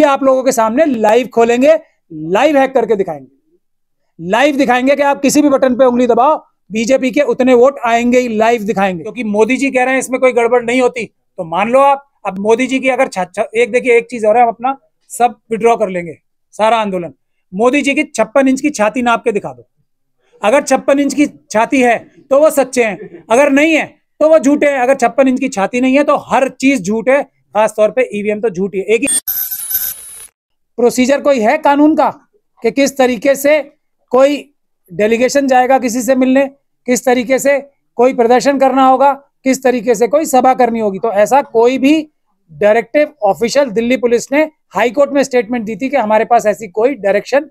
भी आप लोगों के सामने लाइव खोलेंगे लाइव हैक करके दिखाएंगे लाइव दिखाएंगे कि आप किसी भी बटन पे उंगली दबाओ बीजेपी के उतने वोट आएंगे ही लाइव दिखाएंगे क्योंकि मोदी जी कह रहे हैं इसमें कोई गड़बड़ नहीं होती तो मान लो आप अब मोदी जी की अगर एक देखिए एक चीज और है हम अपना सब विड्रॉ कर लेंगे सारा आंदोलन मोदी जी की छप्पन इंच की छाती नाप के दिखा दो अगर छप्पन इंच की छाती है तो वो सच्चे हैं अगर नहीं है तो वो झूठे हैं अगर छप्पन इंच की छाती नहीं है तो हर चीज झूठ है खासतौर पर ईवीएम e तो झूठी है एक ही प्रोसीजर कोई है कानून का कि किस तरीके से कोई डेलीगेशन जाएगा किसी से मिलने किस तरीके से कोई प्रदर्शन करना होगा किस तरीके से कोई सभा करनी होगी तो ऐसा कोई भी डायरेक्टिव ऑफिशियल दिल्ली पुलिस ने हाईकोर्ट में स्टेटमेंट दी थी कि हमारे पास ऐसी कोई डायरेक्शन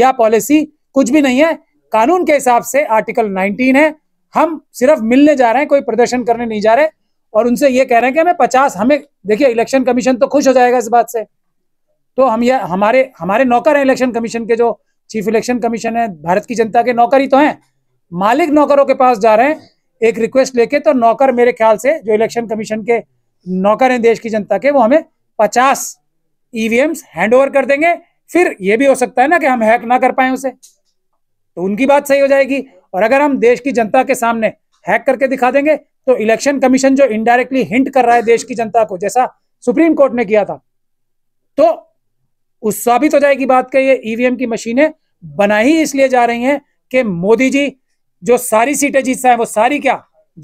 या पॉलिसी कुछ भी नहीं है कानून के हिसाब से आर्टिकल 19 है हम सिर्फ मिलने जा रहे हैं कोई प्रदर्शन करने नहीं जा रहे और उनसे ये कह रहे हैं कि हमें पचास हमें देखिए इलेक्शन कमीशन तो खुश हो जाएगा इस बात से तो हम यह हमारे हमारे नौकर हैं इलेक्शन कमीशन के जो चीफ इलेक्शन कमीशन है भारत की जनता के नौकर ही तो हैं मालिक नौकरों के पास जा रहे हैं एक रिक्वेस्ट लेके तो नौकर मेरे ख्याल से जो इलेक्शन कमीशन के नौकर हैं देश की जनता के वो हमें पचास ईवीएम हैंड ओवर कर देंगे फिर ये भी हो सकता है ना कि हम हैक ना कर पाए उसे तो उनकी बात सही हो जाएगी और अगर हम देश की जनता के सामने हैक करके दिखा देंगे तो इलेक्शन कमीशन जो इनडायरेक्टली हिंट कर रहा है देश की जनता को जैसा सुप्रीम कोर्ट ने किया था तो उस साबित हो जाएगी बात का ये ईवीएम की मशीनें बनाई इसलिए जा रही हैं कि मोदी जी जो सारी सीटें जीत है वो सारी क्या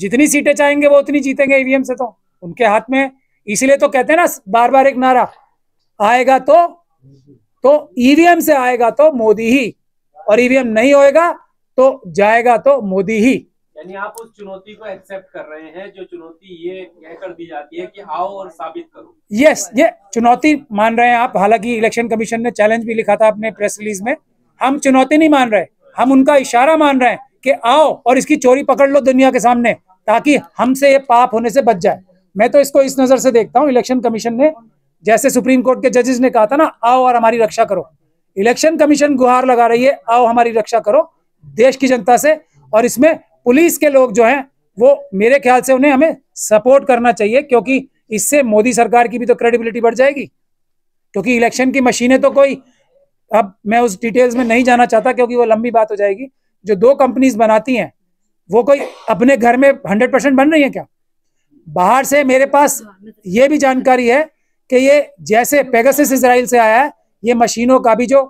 जितनी सीटें चाहेंगे वो उतनी जीतेंगे ईवीएम e से तो उनके हाथ में इसलिए तो कहते हैं ना बार बार एक नारा आएगा तो तो ईवीएम e से आएगा तो मोदी ही और ईवीएम e नहीं होएगा तो जाएगा तो मोदी ही यानी आप उस चुनौती को एक्सेप्ट कर रहे हैं जो चुनौती ये कह कर दी जाती है कि आओ और साबित करो यस yes, ये चुनौती मान रहे हैं आप हालांकि इलेक्शन कमीशन ने चैलेंज भी लिखा था अपने प्रेस रिलीज में हम चुनौती नहीं मान रहे हम उनका इशारा मान रहे हैं कि आओ और इसकी चोरी पकड़ लो दुनिया के सामने ताकि हमसे ये पाप होने से बच जाए मैं तो इसको इस नजर से देखता हूँ इलेक्शन कमीशन ने जैसे सुप्रीम कोर्ट के जजेस ने कहा था ना आओ और हमारी रक्षा करो इलेक्शन कमीशन गुहार लगा रही है आओ हमारी रक्षा करो देश की जनता से और इसमें पुलिस के लोग जो हैं वो मेरे ख्याल से उन्हें हमें सपोर्ट करना चाहिए क्योंकि इससे मोदी सरकार की भी तो क्रेडिबिलिटी बढ़ जाएगी क्योंकि इलेक्शन की मशीनें तो कोई अब मैं उस डिटेल्स में नहीं जाना चाहता क्योंकि वो लंबी बात हो जाएगी जो दो कंपनीज बनाती हैं वो कोई अपने घर में हंड्रेड परसेंट बन रही है क्या बाहर से मेरे पास ये भी जानकारी है कि ये जैसे पेगस इसराइल से आया है ये मशीनों का भी जो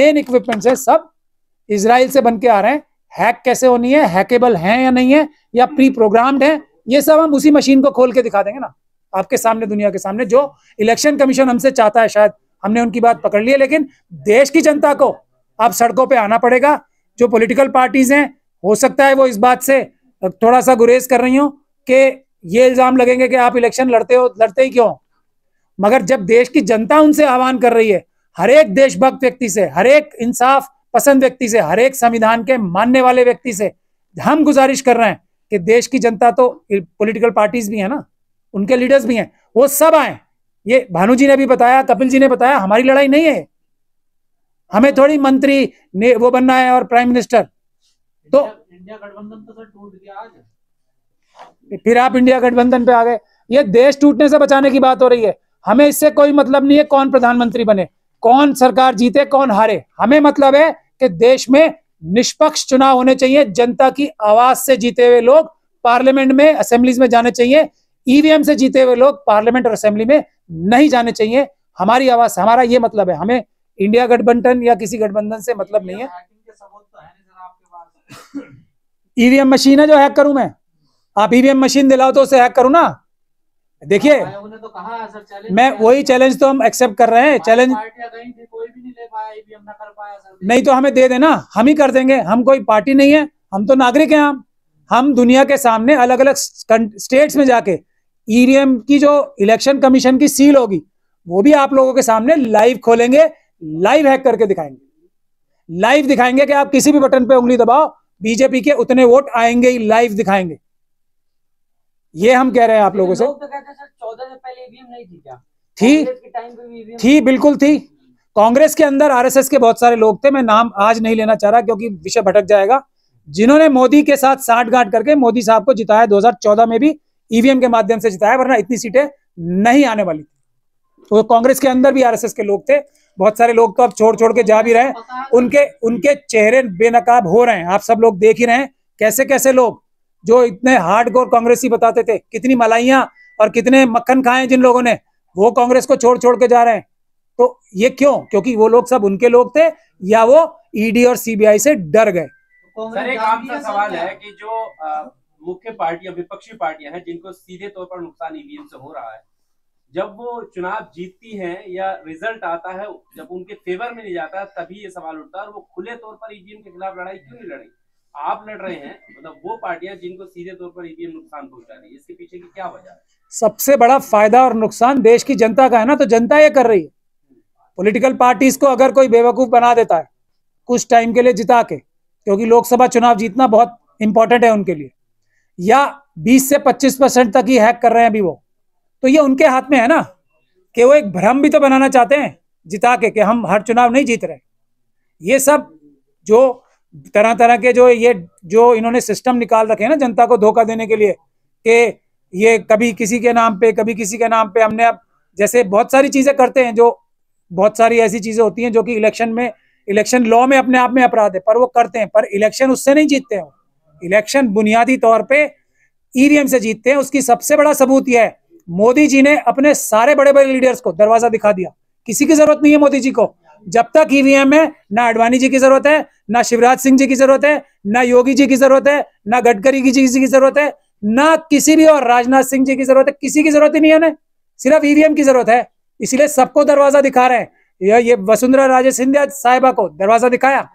मेन इक्विपमेंट्स है सब इसराइल से बन के आ रहे हैं हैक कैसे होनी है हैकेबल है या नहीं है या प्री प्रोग्राम्ड है ये सब हम उसी मशीन को खोल के दिखा देंगे ना आपके सामने दुनिया के सामने जो इलेक्शन कमीशन हमसे चाहता है शायद हमने उनकी बात पकड़ ली है लेकिन देश की जनता को अब सड़कों पे आना पड़ेगा जो पॉलिटिकल पार्टीज हैं हो सकता है वो इस बात से थोड़ा सा गुरेज कर रही हो कि ये इल्जाम लगेंगे कि आप इलेक्शन लड़ते हो लड़ते ही क्यों मगर जब देश की जनता उनसे आह्वान कर रही है हर एक देशभक्त व्यक्ति से हर एक इंसाफ पसंद व्यक्ति से हर एक संविधान के मानने वाले व्यक्ति से हम गुजारिश कर रहे हैं कि देश की जनता तो पॉलिटिकल पार्टीज भी है ना उनके लीडर्स भी हैं वो सब आए ये भानु जी ने भी बताया कपिल जी ने बताया हमारी लड़ाई नहीं है हमें थोड़ी मंत्री ने वो बनना है और प्राइम मिनिस्टर तो इंडिया गठबंधन तो टूट गया आज फिर आप इंडिया गठबंधन पे आ गए ये देश टूटने से बचाने की बात हो रही है हमें इससे कोई मतलब नहीं है कौन प्रधानमंत्री बने कौन सरकार जीते कौन हारे हमें मतलब है कि देश में निष्पक्ष चुनाव होने चाहिए जनता की आवाज से जीते हुए लोग पार्लियामेंट में असेंबलीज में जाने चाहिए ईवीएम e से जीते हुए लोग पार्लियामेंट और असेंबली में नहीं जाने चाहिए हमारी आवाज हमारा ये मतलब है हमें इंडिया गठबंधन या किसी गठबंधन से मतलब नहीं है ईवीएम e मशीन है जो हैक करूं मैं आप ईवीएम e मशीन दिलाओ तो उसे हैक करूं ना देखिए हाँ, तो मैं वही चैलेंज तो हम एक्सेप्ट कर रहे हैं चैलेंज नहीं तो हमें दे देना हम ही कर देंगे हम कोई पार्टी नहीं है हम तो नागरिक हैं हम हम दुनिया के सामने अलग अलग स्टेट्स में जाके ईवीएम e की जो इलेक्शन कमीशन की सील होगी वो भी आप लोगों के सामने लाइव खोलेंगे लाइव हैक करके दिखाएंगे लाइव दिखाएंगे कि आप किसी भी बटन पे उंगली दबाओ बीजेपी के उतने वोट आएंगे ही लाइव दिखाएंगे ये हम कह रहे हैं आप लोगों से तो चौदह से पहले ईवीएम e नहीं थी क्या थी e थी बिल्कुल थी कांग्रेस के अंदर आरएसएस के बहुत सारे लोग थे मैं नाम आज नहीं लेना चाह रहा क्योंकि विषय भटक जाएगा जिन्होंने मोदी के साथ साठ गांठ करके मोदी साहब को जिताया 2014 में भी ईवीएम e के माध्यम से जिताया वरना इतनी सीटें नहीं आने वाली थी तो कांग्रेस के अंदर भी आरएसएस के लोग थे बहुत सारे लोग तो अब छोड़ छोड़ के जा भी रहे उनके उनके चेहरे बेनकाब हो रहे हैं आप सब लोग देख ही रहे हैं कैसे कैसे लोग जो इतने हार्ड कोर कांग्रेसी बताते थे कितनी मलाइया और कितने मक्खन खाए जिन लोगों ने वो कांग्रेस को छोड़ छोड़ के जा रहे हैं तो ये क्यों क्योंकि वो लोग सब उनके लोग थे या वो ईडी e और सीबीआई से डर गए सर एक आम सा सवाल है कि जो मुख्य पार्टियां विपक्षी पार्टियां हैं जिनको सीधे तौर पर नुकसान ईवीएम e से हो रहा है जब वो चुनाव जीतती हैं या रिजल्ट आता है जब उनके फेवर में नहीं जाता तभी ये सवाल उठता है और वो खुले तौर पर ईवीएम e के खिलाफ लड़ाई क्यों नहीं लड़ी आप लड़ रहे हैं मतलब वो पार्टियां जिनको सीधे तौर पर ईवीएम e नुकसान पहुंचा रही है इसके पीछे की क्या वजह सबसे बड़ा फायदा और नुकसान देश की जनता का है ना तो जनता ये कर रही है पॉलिटिकल पार्टीज को अगर कोई बेवकूफ बना देता है कुछ टाइम के लिए जिता के क्योंकि लोकसभा चुनाव जीतना बहुत इंपॉर्टेंट है उनके लिए या 20 से 25 परसेंट तक ही हैक कर रहे हैं अभी वो तो ये उनके हाथ में है ना कि वो एक भ्रम भी तो बनाना चाहते हैं जिता के कि हम हर चुनाव नहीं जीत रहे ये सब जो तरह तरह के जो ये जो इन्होंने सिस्टम निकाल रखे हैं ना जनता को धोखा देने के लिए कि ये कभी किसी के नाम पे कभी किसी के नाम पे हमने अब जैसे बहुत सारी चीजें करते हैं जो बहुत सारी ऐसी चीजें होती हैं जो कि इलेक्शन में इलेक्शन लॉ में अपने आप में अपराध है पर वो करते हैं पर इलेक्शन उससे नहीं जीतते हैं इलेक्शन बुनियादी तौर पर ईवीएम e से जीतते हैं उसकी सबसे बड़ा सबूत यह है मोदी जी ने अपने सारे बड़े बड़े लीडर्स को दरवाजा दिखा दिया किसी की जरूरत नहीं है मोदी जी को जब तक ईवीएम e है ना अडवाणी जी की जरूरत है ना शिवराज सिंह जी की जरूरत है ना योगी जी की जरूरत है ना गडकरी की जी की जरूरत है ना किसी भी और राजनाथ सिंह जी की जरूरत है किसी की जरूरत ही नहीं है ना सिर्फ ईवीएम e की जरूरत है इसीलिए सबको दरवाजा दिखा रहे हैं ये, वसुंधरा राजे सिंधिया साहिबा को दरवाजा दिखाया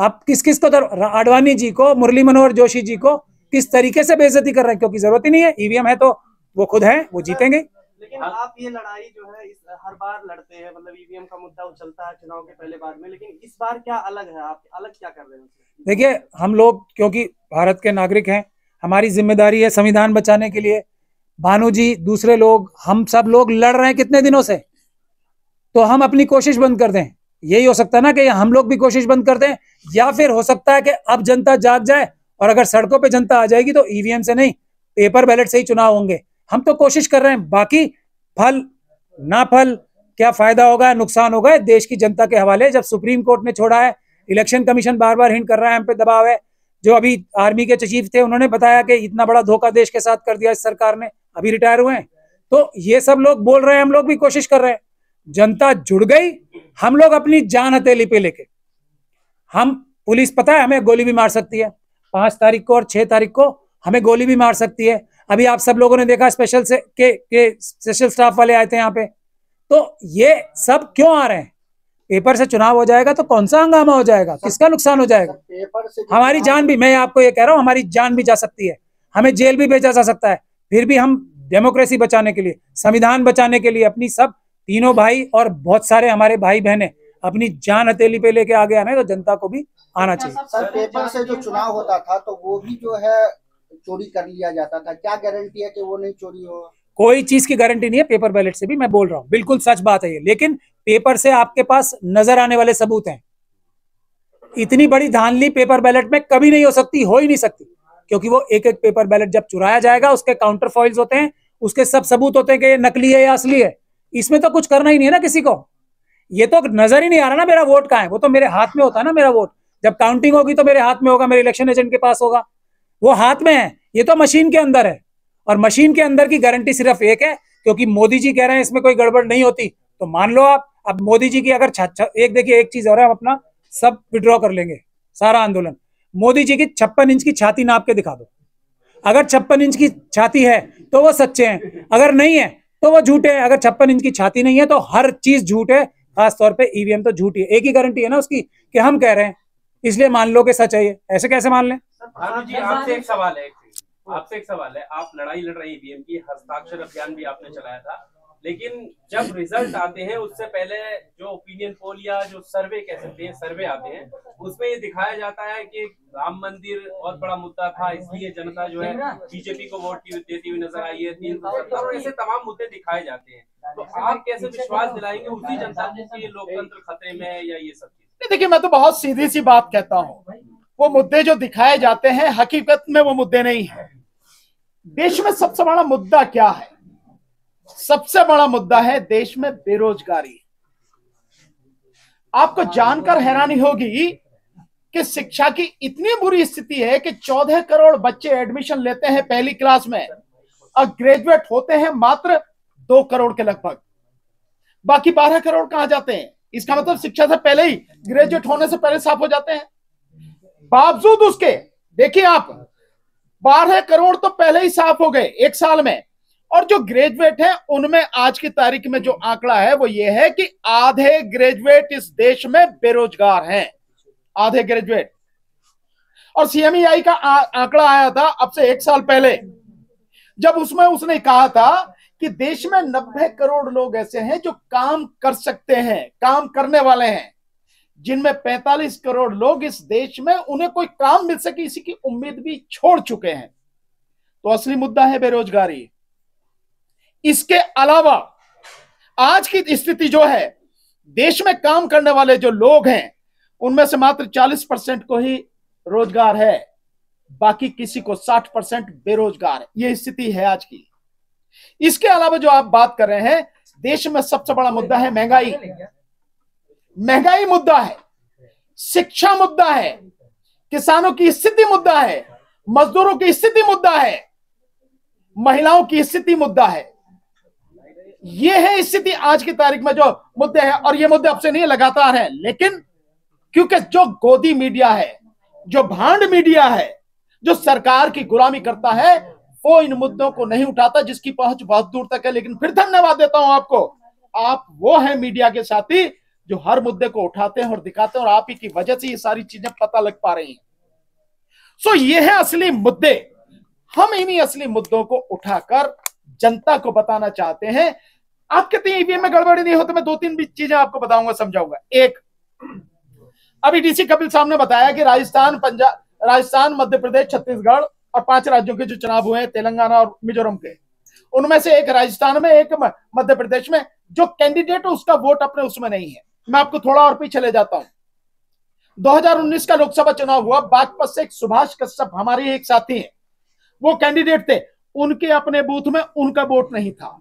आप किस किस को अडवाणी जी को मुरली मनोहर जोशी जी को किस तरीके से बेजती कर रहे हैं क्योंकि जरूरत ही नहीं है ईवीएम e है तो वो खुद है वो जीतेंगे लेकिन हाँ? आप ये लड़ाई जो है इस हर बार लड़ते हैं मतलब ईवीएम e का मुद्दा उछलता है चुनाव के पहले बार में लेकिन इस बार क्या अलग है आप अलग क्या कर रहे हैं देखिए हम लोग क्योंकि भारत के नागरिक हैं हमारी जिम्मेदारी है संविधान बचाने के लिए भानु जी दूसरे लोग हम सब लोग लड़ रहे हैं कितने दिनों से तो हम अपनी कोशिश बंद कर दें यही हो सकता है ना कि हम लोग भी कोशिश बंद कर दें या फिर हो सकता है कि अब जनता जाग जाए और अगर सड़कों पे जनता आ जाएगी तो ईवीएम e से नहीं पेपर बैलेट से ही चुनाव होंगे हम तो कोशिश कर रहे हैं बाकी फल ना फल क्या फायदा होगा नुकसान होगा देश की जनता के हवाले जब सुप्रीम कोर्ट ने छोड़ा है इलेक्शन कमीशन बार बार हिंट कर रहा है हम पे दबाव है जो अभी आर्मी के चीफ थे उन्होंने बताया कि इतना बड़ा धोखा देश के साथ कर दिया इस सरकार ने अभी रिटायर हुए हैं तो ये सब लोग बोल रहे हैं हम लोग भी कोशिश कर रहे हैं जनता जुड़ गई हम लोग अपनी जान हथेली पे लेके हम पुलिस पता है हमें गोली भी मार सकती है पांच तारीख को और छह तारीख को हमें गोली भी मार सकती है अभी आप सब लोगों ने देखा स्पेशल से के के स्पेशल स्टाफ वाले आए थे यहाँ पे तो ये सब क्यों आ रहे हैं पेपर से चुनाव हो जाएगा तो कौन सा हंगामा हो जाएगा किसका नुकसान हो जाएगा पेपर से हमारी जान भी मैं आपको ये कह रहा हूँ हमारी जान भी जा सकती है हमें जेल भी भेजा जा सकता है फिर भी हम डेमोक्रेसी बचाने के लिए संविधान बचाने के लिए अपनी सब तीनों भाई और बहुत सारे हमारे भाई बहने अपनी जान हथेली पे लेके आगे आना है तो जनता को भी आना चाहिए सर पेपर से जो चुनाव होता था तो वो भी जो है चोरी कर लिया जाता था क्या गारंटी है कि वो नहीं चोरी हो कोई चीज की गारंटी नहीं है पेपर बैलेट से भी मैं बोल रहा हूँ बिल्कुल सच बात है ये लेकिन पेपर से आपके पास नजर आने वाले सबूत हैं इतनी बड़ी धानली पेपर बैलेट में कभी नहीं हो सकती हो ही नहीं सकती क्योंकि वो एक एक पेपर बैलेट जब चुराया जाएगा उसके काउंटर फॉइल्स होते हैं उसके सब सबूत होते हैं कि ये नकली है या असली है इसमें तो कुछ करना ही नहीं है ना किसी को ये तो नजर ही नहीं आ रहा ना मेरा वोट कहाँ है वो तो मेरे हाथ में होता है ना मेरा वोट जब काउंटिंग होगी तो मेरे हाथ में होगा मेरे इलेक्शन एजेंट के पास होगा वो हाथ में है ये तो मशीन के अंदर है और मशीन के अंदर की गारंटी सिर्फ एक है क्योंकि मोदी जी कह रहे हैं इसमें कोई गड़बड़ नहीं होती तो मान लो आप अब मोदी जी की अगर एक देखिए एक चीज और है हम अपना सब विड्रॉ कर लेंगे सारा आंदोलन मोदी जी की छप्पन इंच की छाती नाप के दिखा दो अगर छप्पन इंच की छाती है तो वो सच्चे हैं अगर नहीं है तो वो झूठे हैं अगर छप्पन इंच की छाती नहीं है तो हर चीज झूठ है खासतौर पर ईवीएम e तो झूठी है एक ही गारंटी है ना उसकी कि हम कह रहे हैं इसलिए मान लो कि सच है ऐसे कैसे मान लें हाँ जी आपसे एक सवाल है आपसे एक सवाल है आप लड़ाई लड़ रही ईवीएम e की हस्ताक्षर अभियान भी आपने चलाया था लेकिन जब रिजल्ट आते हैं उससे पहले जो ओपिनियन पोल या जो सर्वे कह सकते हैं सर्वे आते हैं उसमें ये दिखाया जाता है कि राम मंदिर बहुत बड़ा मुद्दा था इसलिए जनता जो है बीजेपी को वोट देती हुई नजर आई है तीन और ऐसे तमाम मुद्दे दिखाए जाते हैं तो आप कैसे विश्वास दिलाएंगे उसी जनता को कि लोकतंत्र खतरे में है या ये सब चीज देखिये मैं तो बहुत सीधी सी बात कहता हूँ वो मुद्दे जो दिखाए जाते हैं हकीकत में वो मुद्दे नहीं है देश में सबसे बड़ा मुद्दा क्या है सबसे बड़ा मुद्दा है देश में बेरोजगारी आपको जानकर हैरानी होगी कि शिक्षा की इतनी बुरी स्थिति है कि चौदह करोड़ बच्चे एडमिशन लेते हैं पहली क्लास में और ग्रेजुएट होते हैं मात्र दो करोड़ के लगभग बाकी बारह करोड़ कहां जाते हैं इसका मतलब शिक्षा से पहले ही ग्रेजुएट होने से पहले साफ हो जाते हैं बावजूद उसके देखिए आप बारह करोड़ तो पहले ही साफ हो गए एक साल में और जो ग्रेजुएट है उनमें आज की तारीख में जो आंकड़ा है वो ये है कि आधे ग्रेजुएट इस देश में बेरोजगार हैं आधे ग्रेजुएट और सीएमईआई e का आंकड़ा आया था अब से एक साल पहले जब उसमें उसने कहा था कि देश में नब्बे करोड़ लोग ऐसे हैं जो काम कर सकते हैं काम करने वाले हैं जिनमें 45 करोड़ लोग इस देश में उन्हें कोई काम मिल सके इसी की उम्मीद भी छोड़ चुके हैं तो असली मुद्दा है बेरोजगारी इसके अलावा आज की स्थिति जो है देश में काम करने वाले जो लोग हैं उनमें से मात्र 40 परसेंट को ही रोजगार है बाकी किसी को 60 परसेंट बेरोजगार यह स्थिति है आज की इसके अलावा जो आप बात कर रहे हैं देश में सबसे बड़ा मुद्दा है महंगाई महंगाई मुद्दा है शिक्षा मुद्दा है किसानों की स्थिति मुद्दा है मजदूरों की स्थिति मुद्दा है महिलाओं की स्थिति मुद्दा है यह है स्थिति आज की तारीख में जो मुद्दे हैं और ये मुद्दे आपसे नहीं लगातार हैं लेकिन क्योंकि जो गोदी मीडिया है जो भांड मीडिया है जो सरकार की गुलामी करता है वो इन मुद्दों को नहीं उठाता जिसकी पहुंच बहुत दूर तक है लेकिन फिर धन्यवाद देता हूं आपको आप वो है मीडिया के साथी जो हर मुद्दे को उठाते हैं और दिखाते हैं और आप ही की वजह से ये सारी चीजें पता लग पा रही हैं सो so, ये है असली मुद्दे हम इन्हीं असली मुद्दों को उठाकर जनता को बताना चाहते हैं आप कहते हैं ईवीएम में गड़बड़ी नहीं हो तो मैं दो तीन चीजें आपको बताऊंगा समझाऊंगा एक अभी डीसी कपिल साहब ने बताया कि राजस्थान पंजाब राजस्थान मध्य प्रदेश छत्तीसगढ़ और पांच राज्यों के जो चुनाव हुए हैं तेलंगाना और मिजोरम के उनमें से एक राजस्थान में एक मध्य प्रदेश में जो कैंडिडेट उसका वोट अपने उसमें नहीं है मैं आपको थोड़ा और पीछे ले जाता हूं 2019 का लोकसभा चुनाव हुआ भाजपा से एक सुभाष कश्यप हमारे एक साथी हैं वो कैंडिडेट थे उनके अपने बूथ में उनका वोट नहीं था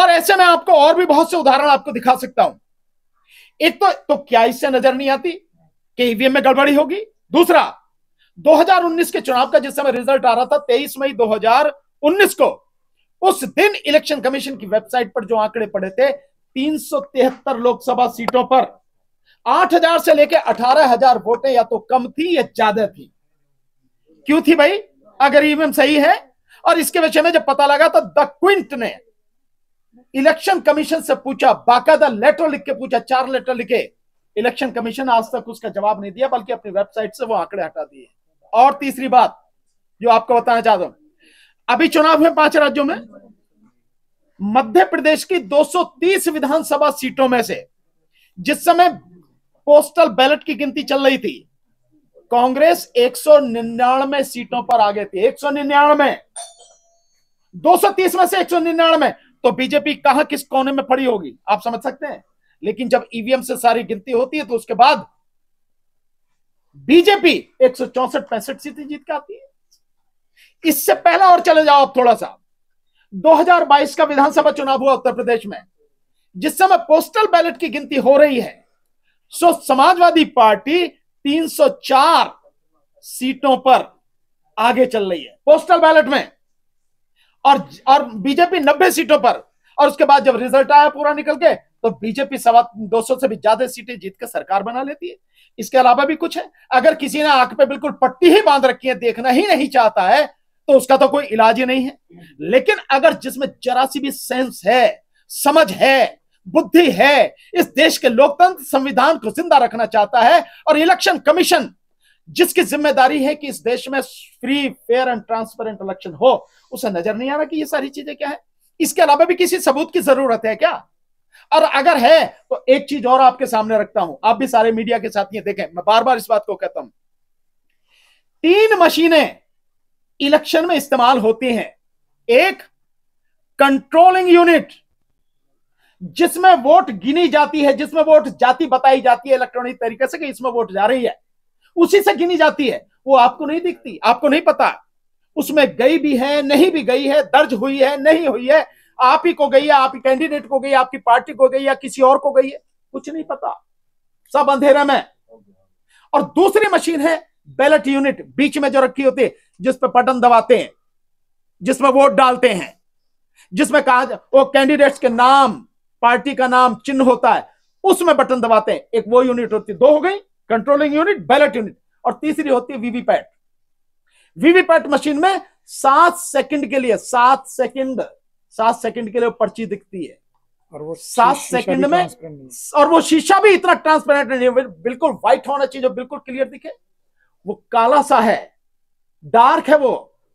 और ऐसे में आपको और भी बहुत से उदाहरण आपको दिखा सकता हूं एक तो, तो क्या इससे नजर नहीं आती कि ईवीएम e में गड़बड़ी होगी दूसरा 2019 के चुनाव का जिस समय रिजल्ट आ रहा था 23 मई 2019 को उस दिन इलेक्शन कमीशन की वेबसाइट पर जो आंकड़े पड़े थे तीन लोकसभा सीटों पर 8000 से लेकर 18000 वोटें या तो कम थी या ज्यादा थी क्यों थी भाई अगर ईवीएम सही है और इसके विषय में जब पता लगा तो द क्विंट ने इलेक्शन कमीशन से पूछा बाकायदा लेटर लिख के पूछा चार लेटर लिखे इलेक्शन कमीशन आज तक उसका जवाब नहीं दिया बल्कि अपनी वेबसाइट से वो आंकड़े हटा दिए और तीसरी बात जो आपको बताना चाहता हूं अभी चुनाव हुए पांच राज्यों में मध्य प्रदेश की 230 विधानसभा सीटों में से जिस समय पोस्टल बैलेट की गिनती चल रही थी कांग्रेस एक सौ सीटों पर आगे थी निन्यानवे दो में से एक 199 तो बीजेपी कहां किस कोने में पड़ी होगी आप समझ सकते हैं लेकिन जब ईवीएम से सारी गिनती होती है तो उसके बाद बीजेपी एक सौ चौसठ पैंसठ सीटें जीत के आती है इससे पहला और चले जाओ आप थोड़ा सा 2022 का विधानसभा चुनाव हुआ उत्तर प्रदेश में जिस समय पोस्टल बैलेट की गिनती हो रही है सो समाजवादी पार्टी 304 सीटों पर आगे चल रही है पोस्टल बैलेट में और और बीजेपी 90 सीटों पर और उसके बाद जब रिजल्ट आया पूरा निकल के तो बीजेपी सवा दो से भी ज्यादा सीटें जीत के सरकार बना लेती है इसके अलावा भी कुछ है अगर किसी ने आंख पे बिल्कुल पट्टी ही बांध रखी है देखना ही नहीं चाहता है तो उसका तो कोई इलाज ही नहीं है लेकिन अगर जिसमें जरा सी भी सेंस है समझ है बुद्धि है इस देश के लोकतंत्र संविधान को जिंदा रखना चाहता है और इलेक्शन कमीशन जिसकी जिम्मेदारी है कि इस देश में free fair and transparent election हो उसे नजर नहीं आ रहा कि ये सारी चीजें क्या है इसके अलावा भी किसी सबूत की जरूरत है क्या और अगर है तो एक चीज और आपके सामने रखता हूं आप भी सारे मीडिया के साथ ये देखें मैं बार बार इस बात को कहता हूं तीन मशीनें इलेक्शन में इस्तेमाल होते हैं एक कंट्रोलिंग यूनिट जिसमें वोट गिनी जाती है जिसमें वोट जाति बताई जाती है इलेक्ट्रॉनिक तरीके से कि इसमें वोट जा रही है उसी से गिनी जाती है वो आपको नहीं दिखती आपको नहीं पता उसमें गई भी है नहीं भी गई है दर्ज हुई है नहीं हुई है आप ही को गई है आपकी कैंडिडेट को गई आपकी पार्टी को गई या किसी और को गई है कुछ नहीं पता सब अंधेरे में और दूसरी मशीन है बैलेट यूनिट बीच में जो रखी होती है जिस पर बटन दबाते हैं जिसमें वोट डालते हैं जिसमें कहा वो कैंडिडेट्स के नाम पार्टी का नाम चिन्ह होता है उसमें बटन दबाते हैं एक वो यूनिट होती है दो हो गई कंट्रोलिंग यूनिट बैलेट यूनिट और तीसरी होती है वीवीपैट वीवीपैट मशीन में सात सेकंड के लिए सात सेकंड सात सेकंड के लिए पर्ची दिखती है और वो सात सेकंड में और वो शीशा भी इतना ट्रांसपेरेंट नहीं है बिल्कुल व्हाइट होना चाहिए जो बिल्कुल क्लियर दिखे वो काला सा है डार्क है वो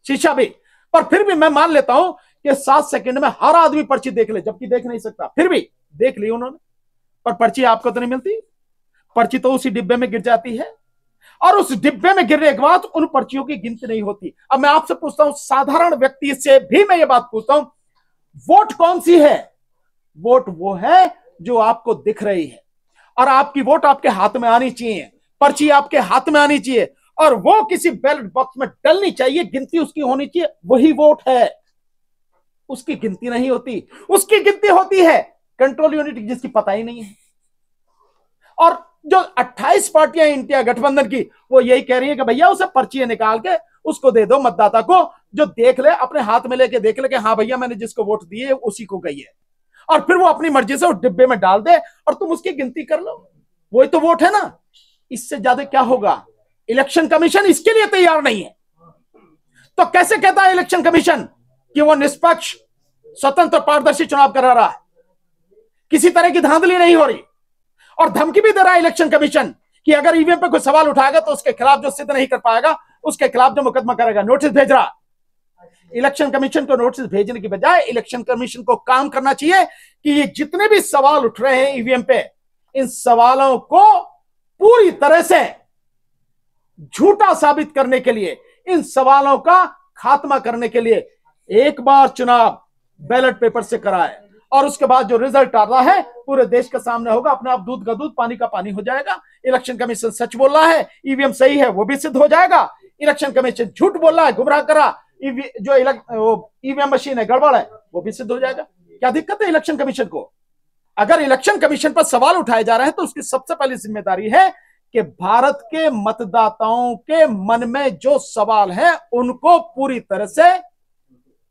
शीशा भी पर फिर भी मैं मान लेता हूं कि सात सेकंड में हर आदमी पर्ची देख ले जबकि देख नहीं सकता फिर भी देख ली उन्होंने पर पर्ची आपको तो नहीं मिलती पर्ची तो उसी डिब्बे में गिर जाती है और उस डिब्बे में गिरने के बाद उन पर्चियों की गिनती नहीं होती अब मैं आपसे पूछता हूं साधारण व्यक्ति से भी मैं ये बात पूछता हूं वोट कौन सी है वोट वो है जो आपको दिख रही है और आपकी वोट आपके हाथ में आनी चाहिए पर्ची आपके हाथ में आनी चाहिए और वो किसी बैलेट बॉक्स में डलनी चाहिए गिनती उसकी होनी चाहिए वही वोट है उसकी गिनती नहीं होती उसकी गिनती होती है कंट्रोल यूनिट जिसकी पता ही नहीं है और जो 28 पार्टियां इंडिया गठबंधन की वो यही कह रही है कि भैया उसे पर्ची निकाल के उसको दे दो मतदाता को जो देख ले अपने हाथ में लेके देख ले के हाँ भैया मैंने जिसको वोट दी है उसी को गई है और फिर वो अपनी मर्जी से उस डिब्बे में डाल दे और तुम उसकी गिनती कर लो वही तो वोट है ना इससे ज्यादा क्या होगा इलेक्शन कमीशन इसके लिए तैयार नहीं है तो कैसे कहता है इलेक्शन कमीशन कि वो निष्पक्ष स्वतंत्र पारदर्शी चुनाव करा रहा है किसी तरह की धांधली नहीं हो रही और धमकी भी दे रहा है इलेक्शन कमीशन कि अगर ईवीएम पे कोई सवाल उठाएगा तो उसके खिलाफ जो सिद्ध नहीं कर पाएगा उसके खिलाफ जो मुकदमा करेगा नोटिस भेज रहा इलेक्शन कमीशन को नोटिस भेजने की बजाय इलेक्शन कमीशन को काम करना चाहिए कि ये जितने भी सवाल उठ रहे हैं ईवीएम पे इन सवालों को पूरी तरह से झूठा साबित करने के लिए इन सवालों का खात्मा करने के लिए एक बार चुनाव बैलेट पेपर से कराए और उसके बाद जो रिजल्ट आ रहा है पूरे देश के सामने होगा अपने आप दूध का दूध पानी का पानी हो जाएगा इलेक्शन कमीशन सच बोल रहा है ईवीएम सही है वो भी सिद्ध हो जाएगा इलेक्शन कमीशन झूठ बोल रहा है गुमराह करा जो ईवीएम मशीन है गड़बड़ है वो भी सिद्ध हो जाएगा क्या दिक्कत है इलेक्शन कमीशन को अगर इलेक्शन कमीशन पर सवाल उठाए जा रहे हैं तो उसकी सबसे पहली जिम्मेदारी है कि भारत के मतदाताओं के मन में जो सवाल हैं उनको पूरी तरह से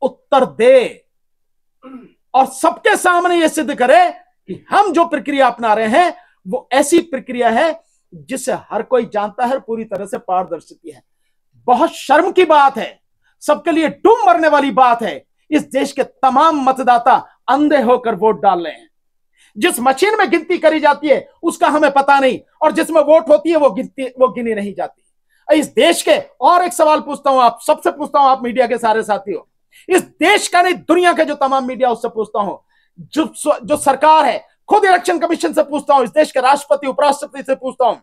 उत्तर दे और सबके सामने यह सिद्ध करे कि हम जो प्रक्रिया अपना रहे हैं वो ऐसी प्रक्रिया है जिसे हर कोई जानता है पूरी तरह से पारदर्शिता है बहुत शर्म की बात है सबके लिए डूब मरने वाली बात है इस देश के तमाम मतदाता अंधे होकर वोट डाल रहे हैं जिस मशीन में गिनती करी जाती है उसका हमें पता नहीं और जिसमें वोट होती है वो गिनती वो गिनी नहीं जाती इस देश के और एक सवाल पूछता हूं आप सबसे पूछता हूं आप मीडिया के सारे साथियों इस देश का नहीं दुनिया के जो तमाम मीडिया उससे पूछता हूं जो जो सरकार है खुद इलेक्शन कमीशन से पूछता हूं इस देश के राष्ट्रपति उपराष्ट्रपति से पूछता हूं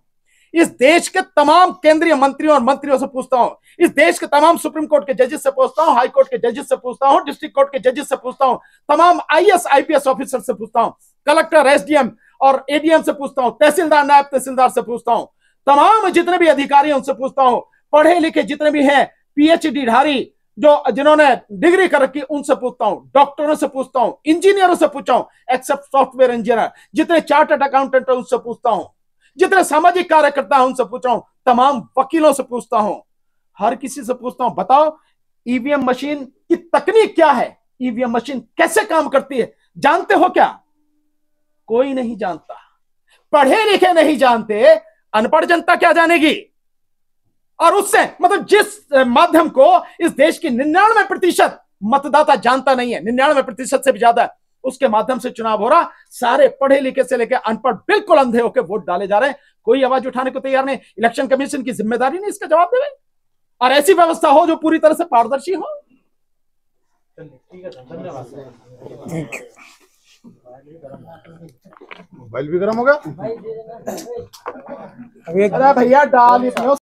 इस देश के तमाम केंद्रीय मंत्रियों और मंत्रियों से पूछता हूं इस देश के तमाम सुप्रीम कोर्ट के जजेस से पूछता हूं हाई कोर्ट के जजेस से पूछता हूं डिस्ट्रिक्ट कोर्ट के जजेस से पूछता हूं तमाम आईएएस आईपीएस ऑफिसर से पूछता हूं कलेक्टर एसडीएम और एडीएम से पूछता हूं तहसीलदार नायब तहसीलदार से पूछता हूं तमाम जितने भी अधिकारी उनसे पूछता हूं पढ़े लिखे जितने भी हैं पीएचडी धारी जो जिन्होंने डिग्री कर रखी उनसे पूछता हूं डॉक्टरों से पूछता हूं इंजीनियरों से पूछता हूं एक्सेप्ट सॉफ्टवेयर इंजीनियर जितने चार्टर्ड अकाउंटेंट है उनसे पूछता हूं जितने सामाजिक कार्यकर्ता है उनसे पूछता हूं तमाम वकीलों से पूछता हूं हर किसी से पूछता हूं बताओ ईवीएम मशीन की तकनीक क्या है ईवीएम मशीन कैसे काम करती है जानते हो क्या कोई नहीं जानता पढ़े लिखे नहीं जानते अनपढ़ जनता क्या जानेगी और उससे मतलब जिस माध्यम को इस देश की निन्यानवे प्रतिशत मतदाता जानता नहीं है निन्यानवे प्रतिशत से भी ज्यादा उसके माध्यम से चुनाव हो रहा सारे पढ़े लिखे से लेकर अनपढ़ बिल्कुल अंधे होकर वोट डाले जा रहे हैं कोई आवाज उठाने को तैयार नहीं इलेक्शन कमीशन की जिम्मेदारी नहीं इसका जवाब देवे और ऐसी व्यवस्था हो जो पूरी तरह से पारदर्शी हो धन्यवाद मोबाइल भी गर्म होगा अरे भैया डाल इसमें